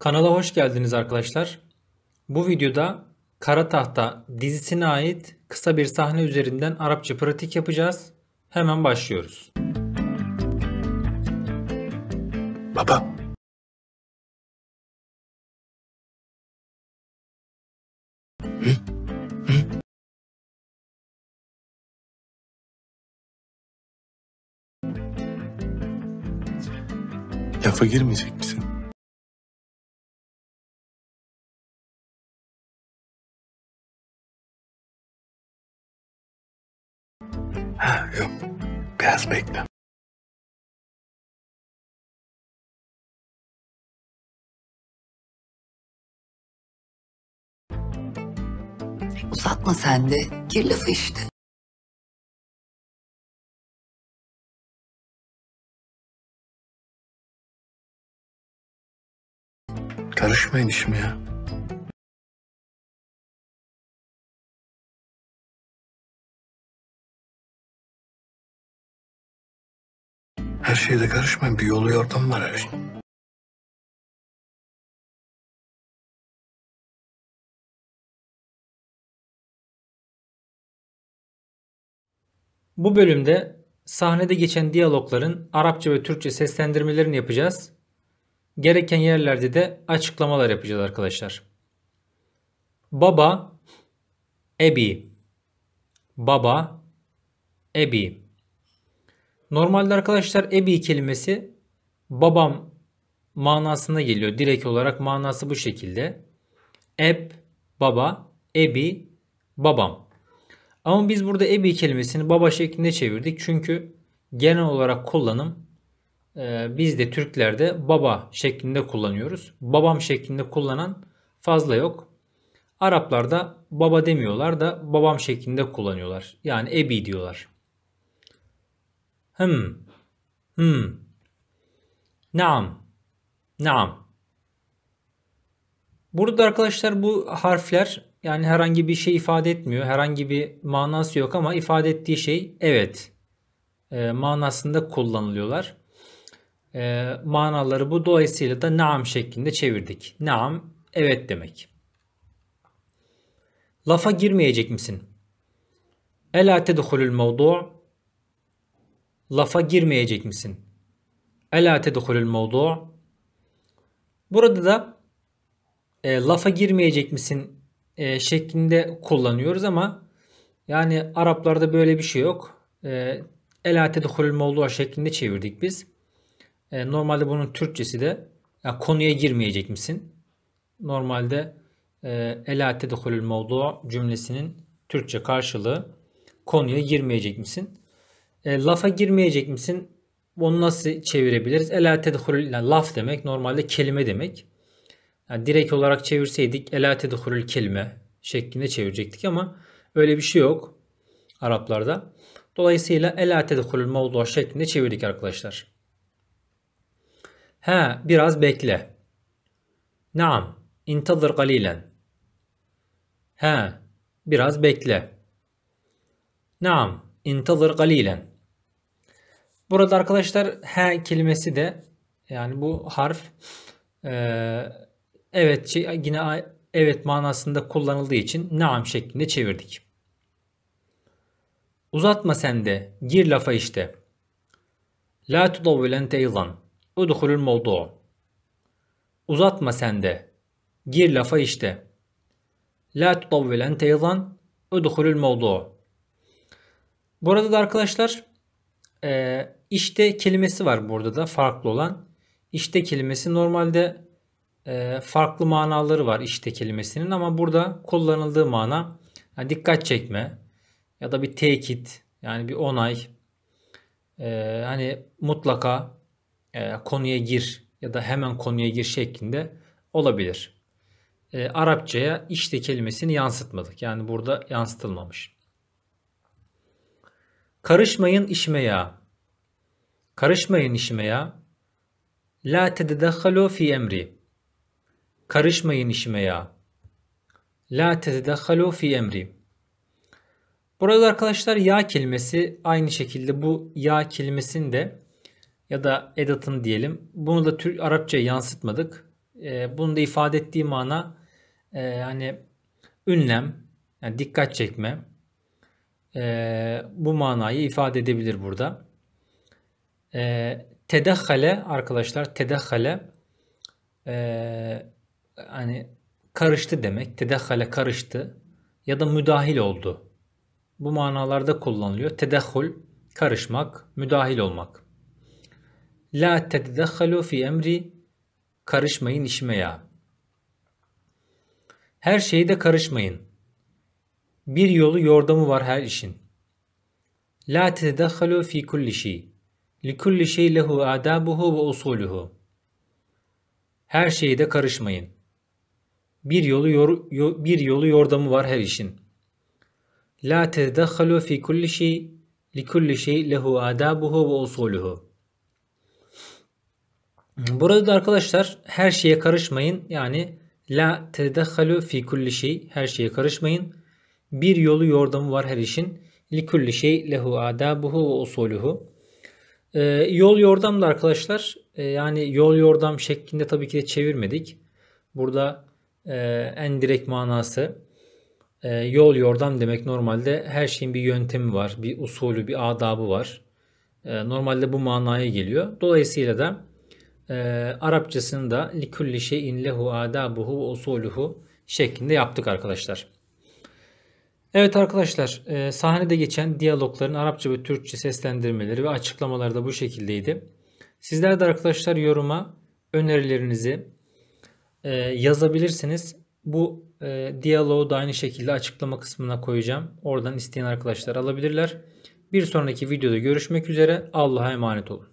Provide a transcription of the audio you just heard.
Kanala hoş geldiniz arkadaşlar. Bu videoda Kara Tahta dizisine ait kısa bir sahne üzerinden Arapça pratik yapacağız. Hemen başlıyoruz. Baba. Hı? Lafa girmeyecek misin? Ha, yok. Biraz bekle. Uzatma sen de. Gir lafı işte. Karışmayın işime ya. Her şeyde karışmayın. Bir yolu yordam var her şeyin. Bu bölümde sahnede geçen diyalogların Arapça ve Türkçe seslendirmelerini yapacağız. Gereken yerlerde de açıklamalar yapacağız arkadaşlar. Baba Ebi Baba Ebi Normalde arkadaşlar ebi kelimesi babam manasına geliyor. Direkt olarak manası bu şekilde. Eb baba, ebi babam. Ama biz burada ebi kelimesini baba şeklinde çevirdik. Çünkü genel olarak kullanım e, biz de Türklerde baba şeklinde kullanıyoruz. Babam şeklinde kullanan fazla yok. Araplarda baba demiyorlar da babam şeklinde kullanıyorlar. Yani ebi diyorlar. هم هم Naam. Naam. Burada arkadaşlar bu harfler yani herhangi bir şey ifade etmiyor. Herhangi bir manası yok ama ifade ettiği şey evet e, manasında kullanılıyorlar. E, manaları bu. Dolayısıyla da naam şeklinde çevirdik. Naam evet demek. Lafa girmeyecek misin? Ela tedhulul mevdu' lafa girmeyecek misin? Ela tedhulul mevdu' Burada da e, lafa girmeyecek misin e, şeklinde kullanıyoruz ama yani Araplarda böyle bir şey yok. E, Ela tedhulul mevdu' şeklinde çevirdik biz. E, normalde bunun Türkçesi de yani konuya girmeyecek misin? Normalde e, Ela tedhulul mevdu' cümlesinin Türkçe karşılığı konuya girmeyecek misin? E, lafa girmeyecek misin? Onu nasıl çevirebiliriz? Ela tedhulül laf demek normalde kelime demek. Yani direkt olarak çevirseydik ela tedhulül kelime şeklinde çevirecektik ama öyle bir şey yok Araplarda. Dolayısıyla ela tedhulül mevdu şeklinde çevirdik arkadaşlar. Ha biraz bekle. Naam intadır galilen. Ha biraz bekle. Naam intadır galilen. Burada arkadaşlar he kelimesi de yani bu harf e, evet şey, yine evet manasında kullanıldığı için naam şeklinde çevirdik. Uzatma sen de gir lafa işte. La tudavvil ente ilan. Udhulul mevdu. Uzatma sen de gir lafa işte. La tudavvil ente ilan. Udhulul mevdu. Burada da arkadaşlar e, işte kelimesi var burada da farklı olan. İşte kelimesi normalde e, farklı manaları var işte kelimesinin ama burada kullanıldığı mana yani dikkat çekme ya da bir tekit yani bir onay e, hani mutlaka e, konuya gir ya da hemen konuya gir şeklinde olabilir. E, Arapçaya işte kelimesini yansıtmadık. Yani burada yansıtılmamış. Karışmayın işime ya. Karışmayın işime ya. La tededekhalu fi emri. Karışmayın işime ya. La tededekhalu fi emri. Burada arkadaşlar ya kelimesi aynı şekilde bu ya kelimesini de ya da edatın diyelim. Bunu da Türk Arapça yansıtmadık. E, bunu da ifade ettiği mana e, hani ünlem, yani dikkat çekme, e, bu manayı ifade edebilir burada. E, ee, tedahale arkadaşlar tedahale e, ee, hani karıştı demek. Tedahale karıştı ya da müdahil oldu. Bu manalarda kullanılıyor. Tedahul karışmak, müdahil olmak. La tedahhalu fi emri karışmayın işime ya. Her şeyde karışmayın. Bir yolu yordamı var her işin. La tedekhalu fi kulli şey. Li kulli şey lehu adabuhu ve usuluhu. Her şeyde karışmayın. Bir yolu yor, bir yolu yordamı var her işin. La tedekhalu fi kulli şey. Li kulli şey lehu adabuhu ve usuluhu. Burada da arkadaşlar her şeye karışmayın. Yani la tedekhalu fi kulli şey. Her şeye karışmayın. Bir yolu yordamı var her işin. Likulli şey lehu adabuhu ve usuluhu. Ee, yol yordam da arkadaşlar e, yani yol yordam şeklinde tabii ki de çevirmedik. Burada e, en direkt manası e, yol yordam demek normalde her şeyin bir yöntemi var, bir usulü, bir adabı var. normalde bu manaya geliyor. Dolayısıyla da e, Arapçasını da likulli şeyin lehu adabuhu ve usuluhu şeklinde yaptık arkadaşlar. Evet arkadaşlar e, sahnede geçen diyalogların Arapça ve Türkçe seslendirmeleri ve açıklamaları da bu şekildeydi. Sizler de arkadaşlar yoruma önerilerinizi e, yazabilirsiniz. Bu e, diyaloğu da aynı şekilde açıklama kısmına koyacağım. Oradan isteyen arkadaşlar alabilirler. Bir sonraki videoda görüşmek üzere. Allah'a emanet olun.